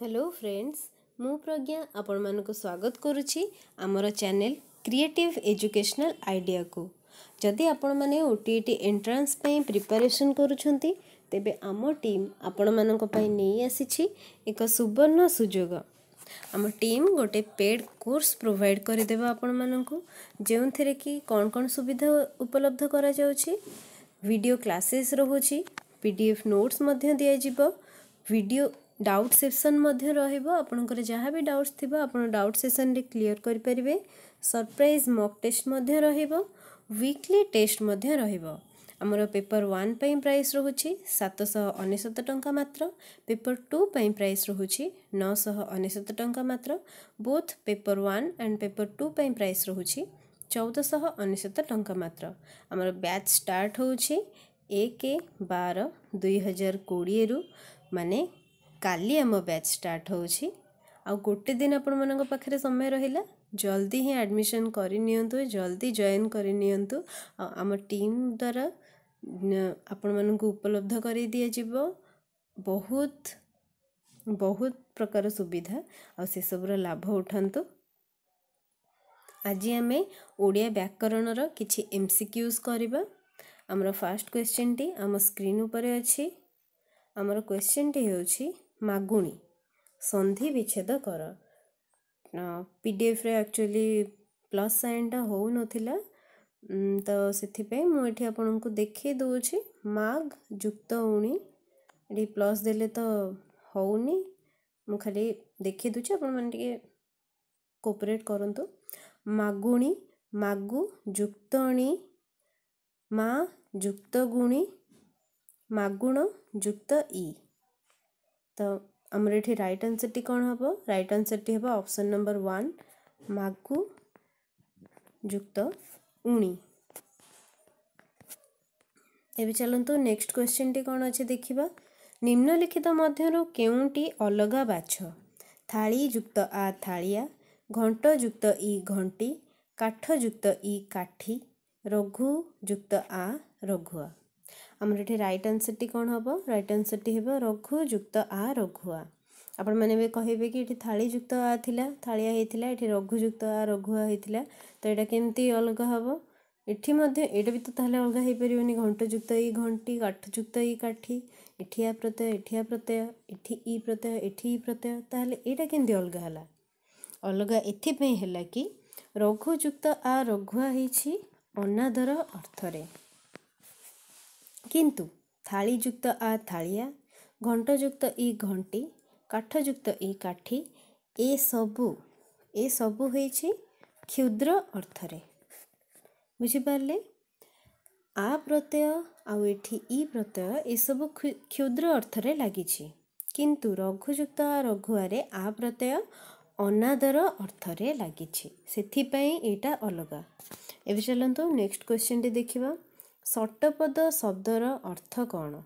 hello friends ମୁଁ ପ୍ରଜ୍ଞା ଆପଣମାନଙ୍କୁ ସ୍ୱାଗତ କରୁଛି ଆମର ଚ୍ୟାନେଲ୍ କ୍ରିଏଟିଭ୍ ଏଜୁକେସନାଲ୍ ଆଇଡ଼ିଆକୁ ଯଦି ଆପଣମାନେ ଓ ଟି ଇ ଟି ଏଣ୍ଟ୍ରାନ୍ସ ପାଇଁ ପ୍ରିପାରେସନ୍ କରୁଛନ୍ତି ତେବେ ଆମ ଟିମ୍ ଆପଣମାନଙ୍କ ପାଇଁ ନେଇ ଆସିଛି ଏକ ସୁବର୍ଣ୍ଣ ସୁଯୋଗ ଆମ ଟିମ୍ ଗୋଟେ ପେଡ଼୍ କୋର୍ସ ପ୍ରୋଭାଇଡ଼ କରିଦେବ ଆପଣମାନଙ୍କୁ ଯେଉଁଥିରେ କି କ'ଣ କ'ଣ ସୁବିଧା ଉପଲବ୍ଧ କରାଯାଉଛି ଭିଡ଼ିଓ କ୍ଲାସେସ୍ ରହୁଛି ପି ଡି ଏଫ୍ ନୋଟ୍ସ ମଧ୍ୟ ଦିଆଯିବ ଭିଡ଼ିଓ ଡାଉଟ୍ ସେକ୍ସନ୍ ମଧ୍ୟ ରହିବ ଆପଣଙ୍କର ଯାହା ବି ଡାଉଟ୍ସ ଥିବ ଆପଣ ଡାଉଟ୍ ସେକ୍ସନ୍ରେ କ୍ଲିଅର୍ କରିପାରିବେ ସରପ୍ରାଇଜ୍ ମକ୍ ଟେଷ୍ଟ ମଧ୍ୟ ରହିବ ୱିକଲି ଟେଷ୍ଟ ମଧ୍ୟ ରହିବ ଆମର ପେପର ୱାନ୍ ପାଇଁ ପ୍ରାଇସ୍ ରହୁଛି ସାତଶହ ଅନେଶତ ଟଙ୍କା ମାତ୍ର ପେପର ଟୁ ପାଇଁ ପ୍ରାଇସ୍ ରହୁଛି ନଅଶହ ଅନେଶତ ଟଙ୍କା ମାତ୍ର both paper one and paper two ପାଇଁ ପ୍ରାଇସ୍ ରହୁଛି ଚଉଦଶହ ଅନେଶତ ଟଙ୍କା ମାତ୍ର ଆମର ବ୍ୟାଚ୍ ଷ୍ଟାର୍ଟ ହେଉଛି ଏକ ବାର ଦୁଇ ହଜାର କୋଡ଼ିଏରୁ ମାନେ କାଲି ଆମ ବ୍ୟାଚ୍ ଷ୍ଟାର୍ଟ ହେଉଛି ଆଉ ଗୋଟେ ଦିନ ଆପଣମାନଙ୍କ ପାଖରେ ସମୟ ରହିଲା ଜଲ୍ଦି ହିଁ ଆଡ଼ମିସନ୍ କରିନିଅନ୍ତୁ ଜଲ୍ଦି ଜଏନ୍ କରିନିଅନ୍ତୁ ଆଉ ଆମ ଟିମ୍ ଦ୍ୱାରା ଆପଣମାନଙ୍କୁ ଉପଲବ୍ଧ କରାଇ ଦିଆଯିବ ବହୁତ ବହୁତ ପ୍ରକାର ସୁବିଧା ଆଉ ସେସବୁର ଲାଭ ଉଠାନ୍ତୁ ଆଜି ଆମେ ଓଡ଼ିଆ ବ୍ୟାକରଣର କିଛି ଏମ୍ସିକ୍ୟୁଜ୍ କରିବା ଆମର ଫାଷ୍ଟ କ୍ୱେଶ୍ଚିନ୍ଟି ଆମ ସ୍କ୍ରିନ୍ ଉପରେ ଅଛି ଆମର କ୍ୱେଶ୍ଚିନ୍ଟି ହେଉଛି ମାଗୁଣୀ ସନ୍ଧି ବିଚ୍ଛେଦ କର ପି ପିଡ଼ିଏଫ୍ରେ ଆକ୍ଚୁଆଲି ପ୍ଲସ୍ ସାଇନ୍ଟା ହେଉନଥିଲା ତ ସେଥିପାଇଁ ମୁଁ ଏଠି ଆପଣଙ୍କୁ ଦେଖେଇ ଦେଉଛି ମାଗ ଯୁକ୍ତ ଉଣି ଏଠି ପ୍ଲସ୍ ଦେଲେ ତ ହେଉନି ମୁଁ ଖାଲି ଦେଖେଇ ଦେଉଛି ଆପଣମାନେ ଟିକେ କୋପରେଟ୍ କରନ୍ତୁ ମାଗୁଣୀ ମାଗୁ ଯୁକ୍ତଣୀ ମା ଯୁକ୍ତ ଗୁଣି ମାଗୁଣ ଯୁକ୍ତ ଇ ତ ଆମର ଏଠି ରାଇଟ୍ ଆନ୍ସର୍ଟି କ'ଣ ହେବ ରାଇଟ୍ ଆନ୍ସର୍ଟି ହେବ ଅପସନ୍ ନମ୍ବର ୱାନ୍ ମାଗୁ ଯୁକ୍ତ ଉଣି ଏବେ ଚାଲନ୍ତୁ ନେକ୍ସଟ କ୍ୱେଶ୍ଚିନ୍ଟି କ'ଣ ଅଛି ଦେଖିବା ନିମ୍ନଲିଖିତ ମଧ୍ୟରୁ କେଉଁଟି ଅଲଗା ବାଛ ଥାଳି ଯୁକ୍ତ ଆ ଥାଳିଆ ଘଣ୍ଟ ଯୁକ୍ତ ଇ ଘଣ୍ଟି କାଠ ଯୁକ୍ତ ଇ କାଠି ରଘୁ ଯୁକ୍ତ ଆ ରଘୁଆ ଆମର ଏଠି ରାଇଟ୍ ଆନ୍ସର୍ଟି କ'ଣ ହେବ ରାଇଟ୍ ଆନ୍ସର୍ଟି ହେବ ରଘୁ ଯୁକ୍ତ ଆ ରଘୁଆ ଆପଣମାନେ ଏବେ କହିବେ କି ଏଠି ଥାଳିଯୁକ୍ତ ଆ ଥିଲା ଥାଳିଆ ହେଇଥିଲା ଏଠି ରଘୁଯୁକ୍ତ ଆ ରଘୁଆ ହେଇଥିଲା ତ ଏଇଟା କେମିତି ଅଲଗା ହେବ ଏଠି ମଧ୍ୟ ଏଇଟା ବି ତ ତାହେଲେ ଅଲଗା ହେଇପାରିବନି ଘଣ୍ଟଯୁକ୍ତ ଇ ଘଣ୍ଟି କାଠଯୁକ୍ତ ଇ କାଠି ଏଠି ଆ ପ୍ରତ୍ୟୟ ଏଠି ଆ ପ୍ରତ୍ୟୟ ଏଠି ଇ ପ୍ରତ୍ୟୟ ଏଠି ଇ ପ୍ରତ୍ୟୟ ତାହେଲେ ଏଇଟା କେମିତି ଅଲଗା ହେଲା ଅଲଗା ଏଥିପାଇଁ ହେଲା କି ରଘୁଯୁକ୍ତ ଆ ରଘୁଆ ହେଇଛି ଅନାଦର ଅର୍ଥରେ କିନ୍ତୁ ଥାଳିଯୁକ୍ତ ଆ ଥାଳିଆ ଘଣ୍ଟଯୁକ୍ତ ଇ ଘଣ୍ଟି କାଠଯୁକ୍ତ ଇ କାଠି ଏସବୁ ଏସବୁ ହୋଇଛି କ୍ଷୁଦ୍ର ଅର୍ଥରେ ବୁଝିପାରିଲେ ଆ ପ୍ରତ୍ୟୟ ଆଉ ଏଠି ଇ ପ୍ରତ୍ୟୟ ଏସବୁ କ୍ଷୁଦ୍ର ଅର୍ଥରେ ଲାଗିଛି କିନ୍ତୁ ରଘୁଯୁକ୍ତ ଆ ରଘୁଆରେ ଆ ପ୍ରତ୍ୟୟ ଅନାଦର ଅର୍ଥରେ ଲାଗିଛି ସେଥିପାଇଁ ଏଇଟା ଅଲଗା ଏବେ ଚାଲନ୍ତୁ ନେକ୍ସଟ କ୍ୱେଶ୍ଚିନ୍ଟି ଦେଖିବା ଷଟପଦ ଶବ୍ଦର ଅର୍ଥ କ'ଣ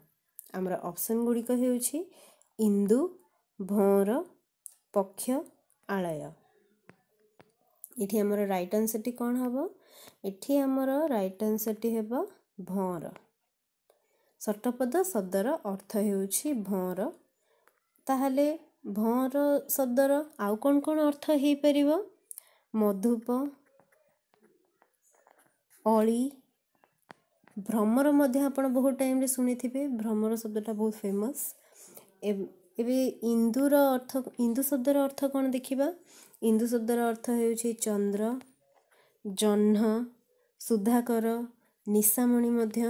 ଆମର ଅପସନ୍ ଗୁଡ଼ିକ ହେଉଛି ଇନ୍ଦୁ ଭଅଁର ପକ୍ଷ ଆଳୟ ଏଠି ଆମର ରାଇଟ୍ ଆନ୍ସରଟି କ'ଣ ହେବ ଏଠି ଆମର ରାଇଟ୍ ଆନ୍ସରଟି ହେବ ଭଅଁର ଷଟପଦ ଶବ୍ଦର ଅର୍ଥ ହେଉଛି ଭଅଁର ତାହେଲେ ଭଅଁର ଶବ୍ଦର ଆଉ କ'ଣ କ'ଣ ଅର୍ଥ ହେଇପାରିବ ମଧୁପ ଅଳି ଭ୍ରମର ମଧ୍ୟ ଆପଣ ବହୁତ ଟାଇମ୍ରେ ଶୁଣିଥିବେ ଭ୍ରମର ଶବ୍ଦଟା ବହୁତ ଫେମସ୍ ଏବେ ଇନ୍ଦୁର ଅର୍ଥ ଇନ୍ଦୁ ଶବ୍ଦର ଅର୍ଥ କ'ଣ ଦେଖିବା ଇନ୍ଦୁ ଶବ୍ଦର ଅର୍ଥ ହେଉଛି ଚନ୍ଦ୍ର ଜହ୍ନ ସୁଧାକର ନିଶାମଣି ମଧ୍ୟ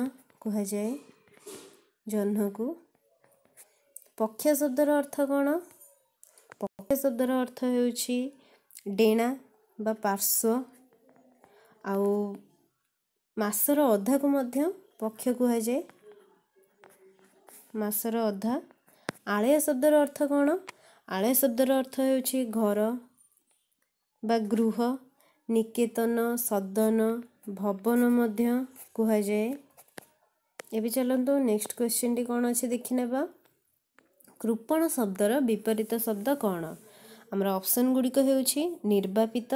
କୁହାଯାଏ ଜହ୍ନକୁ ପକ୍ଷ ଶବ୍ଦର ଅର୍ଥ କ'ଣ ପକ୍ଷ ଶବ୍ଦର ଅର୍ଥ ହେଉଛି ଡେଣା ବା ପାର୍ଶ୍ୱ ଆଉ ମାସର ଅଧାକୁ ମଧ୍ୟ ପକ୍ଷ କୁହାଯାଏ ମାସର ଅଧା ଆଳିଆ ଶବ୍ଦର ଅର୍ଥ କ'ଣ ଆଳିଆ ଶବ୍ଦର ଅର୍ଥ ହେଉଛି ଘର ବା ଗୃହ ନିକେତନ ସଦନ ଭବନ ମଧ୍ୟ କୁହାଯାଏ ଏବେ ଚାଲନ୍ତୁ ନେକ୍ସଟ କ୍ୱେଶ୍ଚିନ୍ଟି କ'ଣ ଅଛି ଦେଖିନେବା କୃପଣ ଶବ୍ଦର ବିପରୀତ ଶବ୍ଦ କ'ଣ ଆମର ଅପସନ୍ ଗୁଡ଼ିକ ହେଉଛି ନିର୍ବାପିତ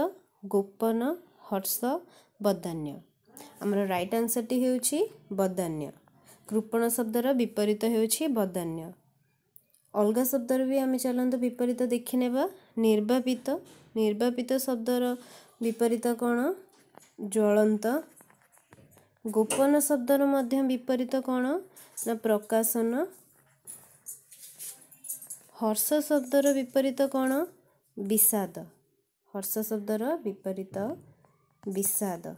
ଗୋପନ ହର୍ଷ ବଦାନ୍ୟ ଆମର ରାଇଟ୍ ଆନ୍ସର୍ଟି ହେଉଛି ବଦାନ୍ୟ କୃପଣ ଶବ୍ଦର ବିପରୀତ ହେଉଛି ବଦାନ୍ୟ ଅଲଗା ଶବ୍ଦର ବି ଆମେ ଚାଲନ୍ତୁ ବିପରୀତ ଦେଖିନେବା ନିର୍ବାପିତ ନିର୍ବାପିତ ଶବ୍ଦର ବିପରୀତ କ'ଣ ଜ୍ୱଳନ୍ତ ଗୋପନ ଶବ୍ଦର ମଧ୍ୟ ବିପରୀତ କ'ଣ ନା ପ୍ରକାଶନ ହର୍ଷ ଶବ୍ଦର ବିପରୀତ କ'ଣ ବିଷାଦ ହର୍ଷ ଶବ୍ଦର ବିପରୀତ ବିଷାଦ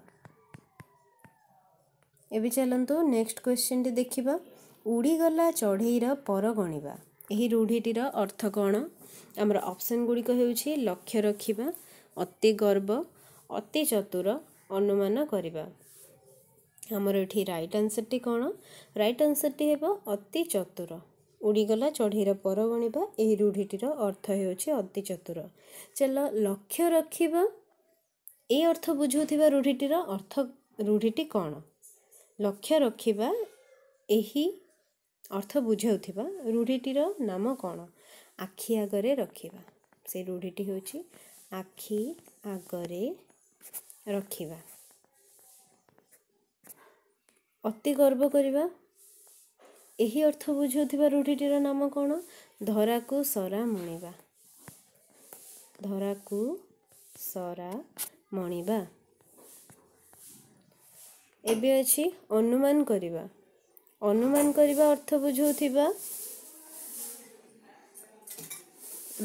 ଏବେ ଚାଲନ୍ତୁ ନେକ୍ସଟ କ୍ୱେଶ୍ଚିନଟି ଦେଖିବା ଉଡ଼ିଗଲା ଚଢ଼େଇର ପର ଗଣିବା ଏହି ରୂଢ଼ିଟିର ଅର୍ଥ କ'ଣ ଆମର ଅପସନ୍ ଗୁଡ଼ିକ ହେଉଛି ଲକ୍ଷ୍ୟ ରଖିବା ଅତି ଗର୍ବ ଅତି ଚତୁର ଅନୁମାନ କରିବା ଆମର ଏଠି ରାଇଟ୍ ଆନ୍ସର୍ଟି କ'ଣ ରାଇଟ୍ ଆନ୍ସର୍ଟି ହେବ ଅତି ଚତୁର ଉଡ଼ିଗଲା ଚଢ଼େଇର ପର ଗଣିବା ଏହି ରୂଢ଼ିଟିର ଅର୍ଥ ହେଉଛି ଅତି ଚତୁର ଚାଲ ଲକ୍ଷ୍ୟ ରଖିବା ଏଇ ଅର୍ଥ ବୁଝାଉଥିବା ରୂଢ଼ିଟିର ଅର୍ଥ ରୂଢ଼ିଟି କ'ଣ ଲକ୍ଷ୍ୟ ରଖିବା ଏହି ଅର୍ଥ ବୁଝାଉଥିବା ରୂଢ଼ିଟିର ନାମ କ'ଣ ଆଖି ଆଗରେ ରଖିବା ସେ ରୂଢ଼ିଟି ହେଉଛି ଆଖି ଆଗରେ ରଖିବା ଅତି ଗର୍ବ କରିବା ଏହି ଅର୍ଥ ବୁଝାଉଥିବା ରୂଢ଼ିଟିର ନାମ କ'ଣ ଧରାକୁ ସରା ମଣିବା ଧରାକୁ ସରା ମଣିବା ଏବେ ଅଛି ଅନୁମାନ କରିବା ଅନୁମାନ କରିବା ଅର୍ଥ ବୁଝାଉଥିବା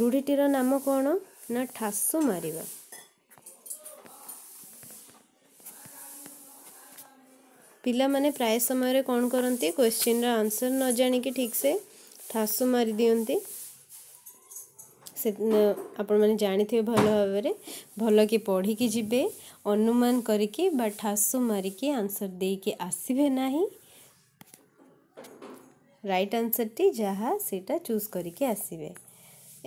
ରୂଢ଼ିଟିର ନାମ କ'ଣ ନା ଠାସ ମାରିବା ପିଲାମାନେ ପ୍ରାୟ ସମୟରେ କ'ଣ କରନ୍ତି କ୍ୱେଶ୍ଚିନ୍ର ଆନ୍ସର୍ ନ ଜାଣିକି ଠିକ୍ସେ ଠାସୁ ମାରିଦିଅନ୍ତି ସେ ଆପଣମାନେ ଜାଣିଥିବେ ଭଲ ଭାବରେ ଭଲକି ପଢ଼ିକି ଯିବେ ଅନୁମାନ କରିକି ବା ଠାସୁ ମାରିକି ଆନ୍ସର୍ ଦେଇକି ଆସିବେ ନାହିଁ ରାଇଟ୍ ଆନ୍ସର୍ଟି ଯାହା ସେଇଟା ଚୁଜ୍ କରିକି ଆସିବେ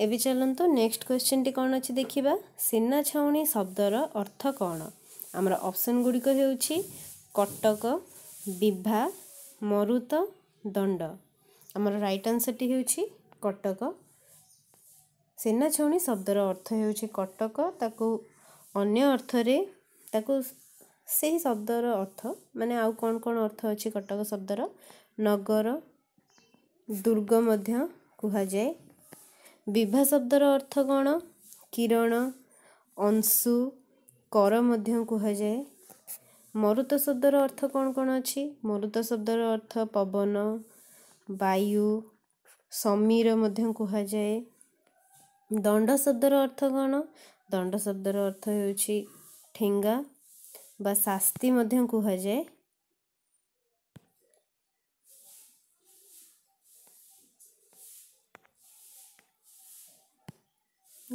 ଏବେ ଚାଲନ୍ତୁ ନେକ୍ସଟ କ୍ୱେଶ୍ଚିନ୍ଟି କ'ଣ ଅଛି ଦେଖିବା ସିନା ଛାଉଣି ଶବ୍ଦର ଅର୍ଥ କ'ଣ ଆମର ଅପସନ୍ ଗୁଡ଼ିକ ହେଉଛି କଟକ ବିଭା ମରୁତ ଦଣ୍ଡ ଆମର ରାଇଟ୍ ଆନ୍ସର୍ଟି ହେଉଛି କଟକ ସେନା ଛଉଣି ଶବ୍ଦର ଅର୍ଥ ହେଉଛି କଟକ ତାକୁ ଅନ୍ୟ ଅର୍ଥରେ ତାକୁ ସେହି ଶବ୍ଦର ଅର୍ଥ ମାନେ ଆଉ କ'ଣ କ'ଣ ଅର୍ଥ ଅଛି କଟକ ଶବ୍ଦର ନଗର ଦୁର୍ଗ ମଧ୍ୟ କୁହାଯାଏ ବିଭା ଶବ୍ଦର ଅର୍ଥ କ'ଣ କିରଣ ଅଂଶୁ କର ମଧ୍ୟ କୁହାଯାଏ ମରୁତ ଶବ୍ଦର ଅର୍ଥ କ'ଣ କ'ଣ ଅଛି ମରୁତ ଶବ୍ଦର ଅର୍ଥ ପବନ ବାୟୁ ସମୀର ମଧ୍ୟ କୁହାଯାଏ ଦଣ୍ଡ ଶବ୍ଦର ଅର୍ଥ କ'ଣ ଦଣ୍ଡ ଶବ୍ଦର ଅର୍ଥ ହେଉଛି ଠେଙ୍ଗା ବା ଶାସ୍ତି ମଧ୍ୟ କୁହାଯାଏ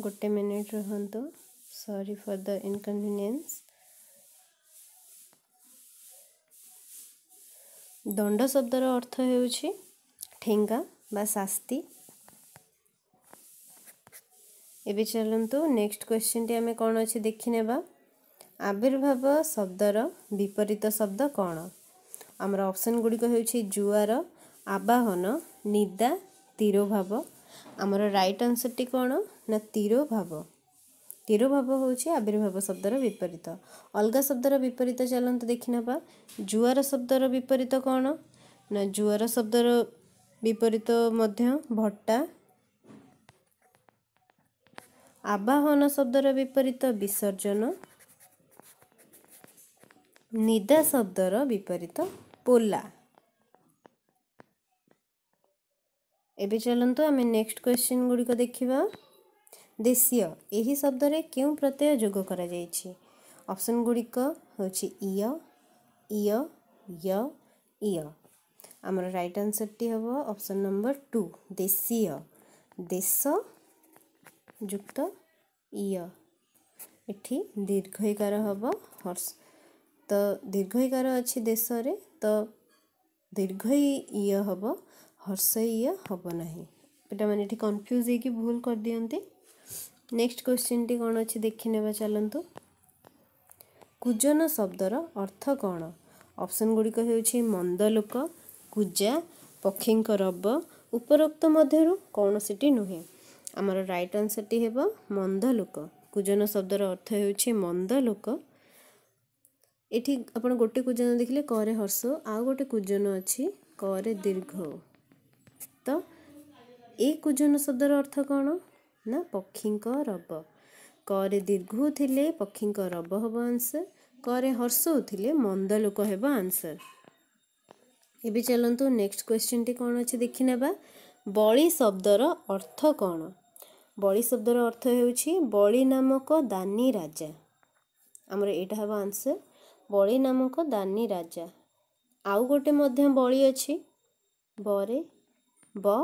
ଗୋଟେ ମିନିଟ୍ ରୁହନ୍ତୁ ସରି ଫର୍ ଦ ଇନକନଭିନିଏନ୍ସ ଦଣ୍ଡ ଶବ୍ଦର ଅର୍ଥ ହେଉଛି ଠେଙ୍ଗା ବା ଶାସ୍ତି ଏବେ ଚାଲନ୍ତୁ ନେକ୍ସଟ କ୍ୱେଶ୍ଚିନ୍ଟି ଆମେ କ'ଣ ଅଛି ଦେଖିନେବା ଆବିର୍ଭାବ ଶବ୍ଦର ବିପରୀତ ଶବ୍ଦ କ'ଣ ଆମର ଅପସନ୍ ଗୁଡ଼ିକ ହେଉଛି ଜୁଆର ଆବାହନ ନିଦା ତିରୋଭାବ ଆମର ରାଇଟ୍ ଆନ୍ସର୍ଟି କ'ଣ ନା ତିରୋଭାବ ତିରୋଭାବ ହେଉଛି ଆବିର୍ଭାବ ଶବ୍ଦର ବିପରୀତ ଅଲଗା ଶବ୍ଦର ବିପରୀତ ଚାଲନ୍ତୁ ଦେଖିନେବା ଜୁଆର ଶବ୍ଦର ବିପରୀତ କ'ଣ ନା ଜୁଆର ଶବ୍ଦର ବିପରୀତ ମଧ୍ୟ ଭଟ୍ଟା ଆବାହନ ଶବ୍ଦର ବିପରୀତ ବିସର୍ଜନ ନିଦା ଶବ୍ଦର ବିପରୀତ ପୋଲା ଏବେ ଚାଲନ୍ତୁ ଆମେ ନେକ୍ସଟ କ୍ୱେଶ୍ଚିନ୍ ଗୁଡ଼ିକ ଦେଖିବା ଦେଶୀୟ ଏହି ଶବ୍ଦରେ କେଉଁ ପ୍ରତ୍ୟୟ ଯୋଗ କରାଯାଇଛି ଅପସନ୍ ଗୁଡ଼ିକ ହେଉଛି ଇୟ ଇୟ ଇୟ ଆମର ରାଇଟ୍ ଆନ୍ସରଟି ହେବ ଅପସନ୍ ନମ୍ବର ଟୁ ଦେଶୀୟ ଦେଶ युक्त इठी दीर्घकार हम हर्स तो दीर्घकार अच्छी देश में तो दीर्घ हम हर्ष इबना पेटा मैंने कन्फ्यूज हो भूल कर दिखते नेक्स्ट क्वेश्चन टी कौन अच्छी देखने चलतु कुजन शब्दर अर्थ कौन अपसन गुड़िक मंदलोक कूजा पक्षी रब उपरोक्त मध्य कौन सी नुहे ଆମର ରାଇଟ୍ ଆନ୍ସର୍ଟି ହେବ ମନ୍ଦ ଲୋକ କୁଜନ ଶବ୍ଦର ଅର୍ଥ ହେଉଛି ମନ୍ଦ ଲୋକ ଏଠି ଆପଣ ଗୋଟେ କୁଜନ ଦେଖିଲେ କରେ ହର୍ଷ ଆଉ ଗୋଟେ କୁଜନ ଅଛି କରେ ଦୀର୍ଘ ତ ଏ କୁଜନ ଶବ୍ଦର ଅର୍ଥ କ'ଣ ନା ପକ୍ଷୀଙ୍କ ରବ କରେ ଦୀର୍ଘ ଥିଲେ ପକ୍ଷୀଙ୍କ ରବ ହେବ ଆନ୍ସର୍ କରେ ହର୍ଷ ହେଉଥିଲେ ମନ୍ଦ ଲୋକ ହେବ ଆନ୍ସର୍ ଏବେ ଚାଲନ୍ତୁ ନେକ୍ସଟ କ୍ୱେଶ୍ଚିନ୍ଟି କ'ଣ ଅଛି ଦେଖିନେବା ବଳି ଶବ୍ଦର ଅର୍ଥ କ'ଣ ବଳି ଶବ୍ଦର ଅର୍ଥ ହେଉଛି ବଳି ନାମକ ଦାନୀ ରାଜା ଆମର ଏଇଟା ହେବ ଆନ୍ସର ବଳି ନାମକ ଦାନୀ ରାଜା ଆଉ ଗୋଟେ ମଧ୍ୟ ବଳି ଅଛି ବରେ ବ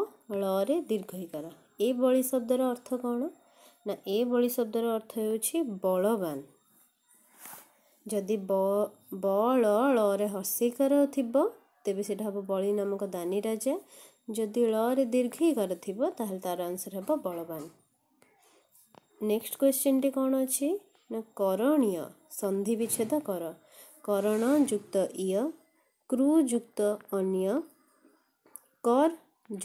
ଳରେ ଦୀର୍ଘିକାର ଏ ବଳି ଶବ୍ଦର ଅର୍ଥ କ'ଣ ନା ଏ ବଳି ଶବ୍ଦର ଅର୍ଥ ହେଉଛି ବଳବାନ ଯଦି ବ ବଳ ଳରେ ହସିକାର ଥିବ ତେବେ ସେଇଟା ହେବ ବଳି ନାମକ ଦାନୀ ରାଜା ଯଦି ଳରେ ଦୀର୍ଘୀକର ଥିବ ତାହେଲେ ତା'ର ଆନ୍ସର ହେବ ବଳବାନ ନେକ୍ସଟ କ୍ୱେଶ୍ଚିନ୍ଟି କ'ଣ ଅଛି ନା କରଣୀୟ ସନ୍ଧି ବିଚ୍ଛେଦ କର କରଣ ଯୁକ୍ତ ଇୟ କ୍ରୁ ଯୁକ୍ତ ଅନ୍ୟ କର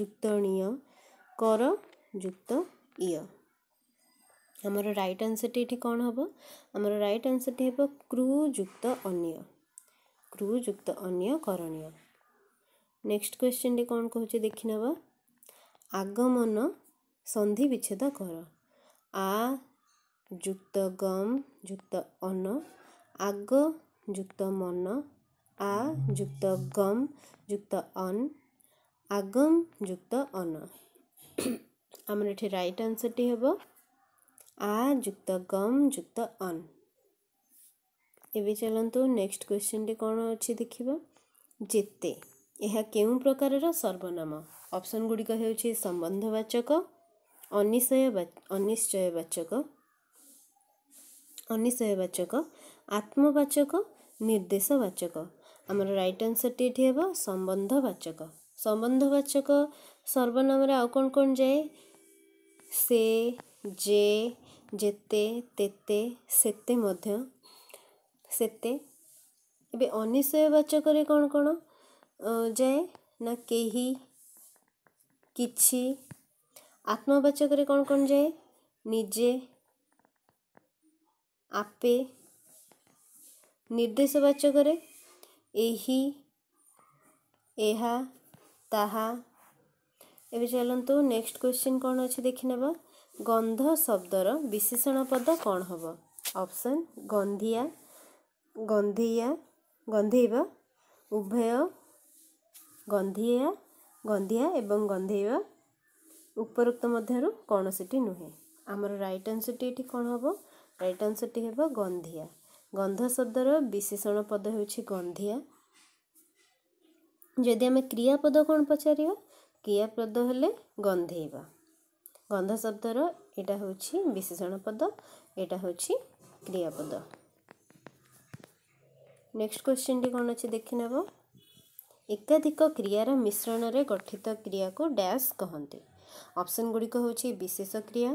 ଯୁକ୍ତଣୀୟ କର ଯୁକ୍ତ ଇୟ ଆମର ରାଇଟ୍ ଆନ୍ସରଟି ଏଠି କ'ଣ ହେବ ଆମର ରାଇଟ୍ ଆନ୍ସରଟି ହେବ କ୍ରୁ ଯୁକ୍ତ ଅନ୍ୟ କ୍ରୁ ଯୁକ୍ତ ଅନ୍ୟ କରଣୀୟ ନେକ୍ସଟ କ୍ୱେଶ୍ଚିନ୍ଟି କ'ଣ କହୁଛି ଦେଖିନେବା আগমন সন্ধি বিচ্ছেদ কর আ যুক্ত গম যুক্ত অন আগ যুক্ত মন আ যুক্ত গম যুক্ত অন আগম যুক্ত অন আমার এটি রাইট আনসরটি হব আ যুক্ত গম যুক্ত অন এবে চলতু নেক্সট কোশ্চিনটি କ'ଣ ଅଛି ଦେଖିବା ଯେତେ ଏହା କେଉଁ ପ୍ରକାରର ସର୍ବନାମ ଅପସନ୍ ଗୁଡ଼ିକ ହେଉଛି ସମ୍ବନ୍ଧବାଚକ ଅନିଶୟ ଅନିଶ୍ଚୟବାଚକ ଅନିଶୟବାଚକ ଆତ୍ମବାଚକ ନିର୍ଦ୍ଦେଶବାଚକ ଆମର ରାଇଟ୍ ଆନ୍ସରଟି ଏଠି ହେବ ସମ୍ବନ୍ଧବାଚକ ସମ୍ବନ୍ଧବାଚକ ସର୍ବନାମରେ ଆଉ କ'ଣ କ'ଣ ଯାଏ ସେ ଯେ ଯେତେ ତେତେ ସେତେ ମଧ୍ୟ ସେତେ ଏବେ ଅନିଶୟବାଚକରେ କ'ଣ କ'ଣ ଯାଏ ନା କେହି କିଛି ଆତ୍ମବାଚକରେ କ'ଣ କ'ଣ ଯାଏ ନିଜେ ଆପେ ନିର୍ଦ୍ଦେଶବାଚକରେ ଏହି ଏହା ତାହା ଏବେ ଚାଲନ୍ତୁ ନେକ୍ସଟ କ୍ୱେଶ୍ଚିନ୍ କ'ଣ ଅଛି ଦେଖିନେବା ଗନ୍ଧ ଶବ୍ଦର ବିଶେଷଣ ପଦ କ'ଣ ହେବ ଅପସନ୍ ଗନ୍ଧିଆ ଗନ୍ଧିଆ ଗନ୍ଧେଇବା ଉଭୟ ଗନ୍ଧିଆ ଗନ୍ଧିଆ ଏବଂ ଗନ୍ଧେଇବା ଉପରୋକ୍ତ ମଧ୍ୟରୁ କୌଣସିଟି ନୁହେଁ ଆମର ରାଇଟ୍ ଆନ୍ସର୍ଟି ଏଠି କ'ଣ ହେବ ରାଇଟ୍ ଆନ୍ସର୍ଟି ହେବ ଗନ୍ଧିଆ ଗନ୍ଧ ଶବ୍ଦର ବିଶେଷଣ ପଦ ହେଉଛି ଗନ୍ଧିଆ ଯଦି ଆମେ କ୍ରିୟାପଦ କ'ଣ ପଚାରିବା କ୍ରିୟାପଦ ହେଲେ ଗନ୍ଧେଇବା ଗନ୍ଧ ଶବ୍ଦର ଏଇଟା ହେଉଛି ବିଶେଷଣ ପଦ ଏଇଟା ହେଉଛି କ୍ରିୟାପଦ ନେକ୍ସଟ କ୍ୱେଶ୍ଚିନ୍ଟି କ'ଣ ଅଛି ଦେଖିନେବ ଏକାଧିକ କ୍ରିୟାର ମିଶ୍ରଣରେ ଗଠିତ କ୍ରିୟାକୁ ଡ୍ୟାସ୍ କହନ୍ତି ଅପସନ୍ ଗୁଡ଼ିକ ହେଉଛି ବିଶେଷ କ୍ରିୟା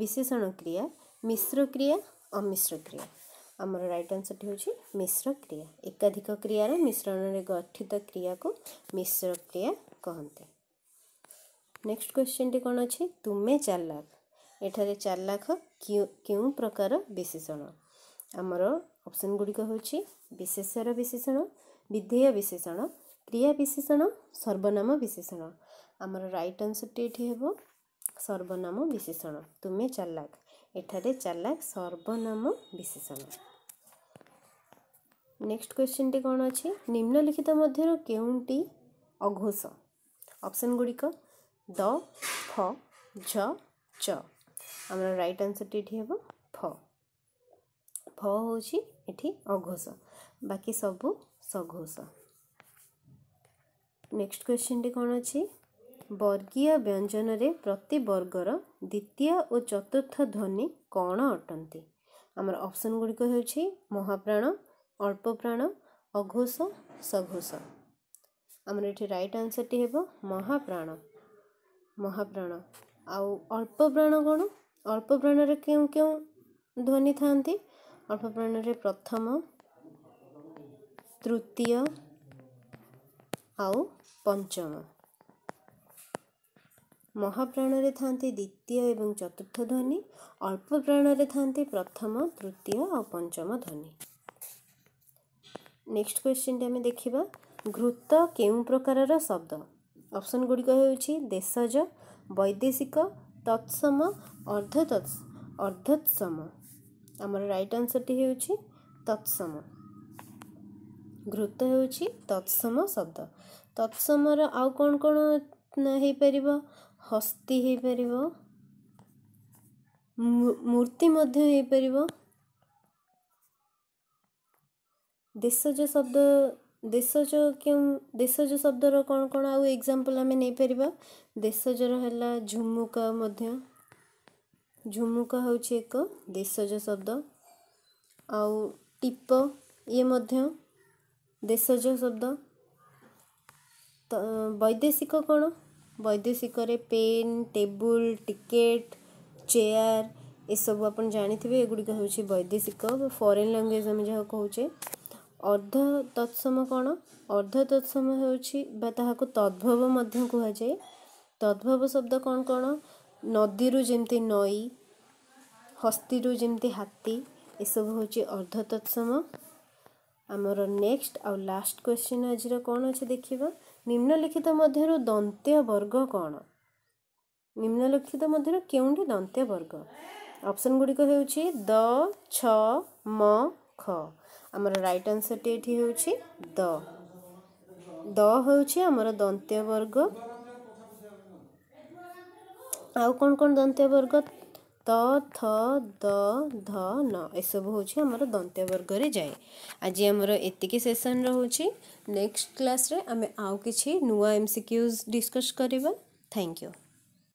ବିଶେଷଣ କ୍ରିୟା ମିଶ୍ର କ୍ରିୟା ଅମିଶ୍ର କ୍ରିୟା ଆମର ରାଇଟ୍ ଆନ୍ସର୍ଟି ହେଉଛି ମିଶ୍ର କ୍ରିୟା ଏକାଧିକ କ୍ରିୟାର ମିଶ୍ରଣରେ ଗଠିତ କ୍ରିୟାକୁ ମିଶ୍ର କ୍ରିୟା କହନ୍ତି ନେକ୍ସଟ କ୍ୱେଶ୍ଚିନ୍ଟି କ'ଣ ଅଛି ତୁମେ ଚାଲାକ ଏଠାରେ ଚାଲାକ କେଉଁ ପ୍ରକାର ବିଶେଷଣ ଆମର ଅପସନ୍ ଗୁଡ଼ିକ ହେଉଛି ବିଶେଷର ବିଶେଷଣ ବିଧେୟ ବିଶେଷଣ କ୍ରିୟା ବିଶେଷଣ ସର୍ବନାମ ବିଶେଷଣ ଆମର ରାଇଟ୍ ଆନ୍ସର୍ଟି ଏଠି ହେବ ସର୍ବନାମ ବିଶେଷଣ ତୁମେ ଚାଲାକ ଏଠାରେ ଚାଲାକ ସର୍ବନାମ ବିଶେଷଣ ନେକ୍ସଟ କ୍ୱେଶ୍ଚିନ୍ଟି କ'ଣ ଅଛି ନିମ୍ନଲିଖିତ ମଧ୍ୟରୁ କେଉଁଟି ଅଘୋଷ ଅପସନ୍ ଗୁଡ଼ିକ ଦ ଫ ଝ ଚ ଆମର ରାଇଟ୍ ଆନ୍ସର୍ଟି ଏଠି ହେବ ଫ ଫ ହେଉଛି ଏଠି ଅଘୋଷ ବାକି ସବୁ ସଘୋଷ ନେକ୍ସଟ କ୍ୱେଶ୍ଚିନ୍ଟି କ'ଣ ଅଛି ବର୍ଗୀୟ ବ୍ୟଞ୍ଜନରେ ପ୍ରତି ବର୍ଗର ଦ୍ୱିତୀୟ ଓ ଚତୁର୍ଥ ଧ୍ୱନି କ'ଣ ଅଟନ୍ତି ଆମର ଅପସନ୍ ଗୁଡ଼ିକ ହେଉଛି ମହାପ୍ରାଣ ଅଳ୍ପପ୍ରାଣ ଅଘୋଷ ସଘୋଷ ଆମର ଏଠି ରାଇଟ୍ ଆନ୍ସର୍ଟି ହେବ ମହାପ୍ରାଣ ମହାପ୍ରାଣ ଆଉ ଅଳ୍ପପ୍ରାଣ କ'ଣ ଅଳ୍ପପ୍ରାଣରେ କେଉଁ କେଉଁ ଧ୍ୱନି ଥାଆନ୍ତି ଅଳ୍ପପ୍ରାଣରେ ପ୍ରଥମ ତୃତୀୟ ଆଉ ପଞ୍ଚମ ମହାପ୍ରାଣରେ ଥାନ୍ତି ଦ୍ୱିତୀୟ ଏବଂ ଚତୁର୍ଥ ଧ୍ୱନି ଅଳ୍ପ ପ୍ରାଣରେ ଥାନ୍ତି ପ୍ରଥମ ତୃତୀୟ ଆଉ ପଞ୍ଚମ ଧ୍ୱନି ନେକ୍ସଟ କ୍ୱେଶ୍ଚିନ୍ଟି ଆମେ ଦେଖିବା ଘୃତ କେଉଁ ପ୍ରକାରର ଶବ୍ଦ ଅପସନ୍ ଗୁଡ଼ିକ ହେଉଛି ଦେଶଜ ବୈଦେଶିକ ତତ୍ସମ ଅର୍ଦ୍ଧତ ଅର୍ଦ୍ଧତ୍ସମ ଆମର ରାଇଟ୍ ଆନ୍ସର୍ଟି ହେଉଛି ତତ୍ସମ ଘୃତ ହେଉଛି ତତ୍ସମ ଶବ୍ଦ ତତ୍ସମର ଆଉ କ'ଣ କ'ଣ ହେଇପାରିବ ହସ୍ତି ହେଇପାରିବ ମୂର୍ତ୍ତି ମଧ୍ୟ ହେଇପାରିବ ଦେଶଜ ଶବ୍ଦ ଦେଶଜ କେଉଁ ଦେଶଜ ଶବ୍ଦର କ'ଣ କ'ଣ ଆଉ ଏକ୍ଜାମ୍ପଲ୍ ଆମେ ନେଇପାରିବା ଦେଶଜର ହେଲା ଝୁମୁକା ମଧ୍ୟ ଝୁମୁକା ହେଉଛି ଏକ ଦେଶଜ ଶବ୍ଦ ଆଉ ଟିପ ଇଏ ମଧ୍ୟ ଦେଶଜ ଶବ୍ଦ ତ ବୈଦେଶିକ କ'ଣ ବୈଦେଶିକରେ ପେନ୍ ଟେବୁଲ ଟିକେଟ ଚେୟାର ଏସବୁ ଆପଣ ଜାଣିଥିବେ ଏଗୁଡ଼ିକ ହେଉଛି ବୈଦେଶିକ ବା ଫରେନ୍ ଲାଙ୍ଗୁଏଜ୍ ଆମେ ଯାହା କହୁଛେ ଅର୍ଦ୍ଧ ତତ୍ସମ କ'ଣ ଅର୍ଦ୍ଧ ତତ୍ସମ ହେଉଛି ବା ତାହାକୁ ତଦ୍ଭବ ମଧ୍ୟ କୁହାଯାଏ ତଦ୍ଭବ ଶବ୍ଦ କ'ଣ କ'ଣ ନଦୀରୁ ଯେମିତି ନଈ ହସ୍ତିରୁ ଯେମିତି ହାତୀ ଏସବୁ ହେଉଛି ଅର୍ଦ୍ଧ ତତ୍ସମ ଆମର ନେକ୍ସଟ ଆଉ ଲାଷ୍ଟ କ୍ୱେଶ୍ଚିନ୍ ଆଜିର କ'ଣ ଅଛି ଦେଖିବା ନିମ୍ନଲିଖିତ ମଧ୍ୟରୁ ଦନ୍ତ୍ୟ ବର୍ଗ କ'ଣ ନିମ୍ନଲିଖିତ ମଧ୍ୟରୁ କେଉଁଠି ଦନ୍ତ୍ୟ ବର୍ଗ ଅପସନ୍ ଗୁଡ଼ିକ ହେଉଛି ଦ ଛ ମ ଖ ଆମର ରାଇଟ୍ ଆନ୍ସରଟି ଏଠି ହେଉଛି ଦ ଦ ହେଉଛି ଆମର ଦନ୍ତ୍ୟ ବର୍ଗ ଆଉ କ'ଣ କ'ଣ ଦନ୍ତ୍ୟ ବର୍ଗ ত ଥ ଦ ଧ ନ ଏସବୁ ହେଉଛି ଆମର ଦନ୍ତ୍ୟ ବର୍ଗରେ ଯାଏ ଆଜି ଆମର ଏତିକି ସେସନ୍ ରହୁଛି ନେକ୍ସଟ କ୍ଲାସ୍ରେ ଆମେ ଆଉ କିଛି ନୂଆ ଏମ୍ ସି କ୍ୟୁଜ୍ ଡିସ୍କସ୍ କରିବା ଥ୍ୟାଙ୍କ ୟୁ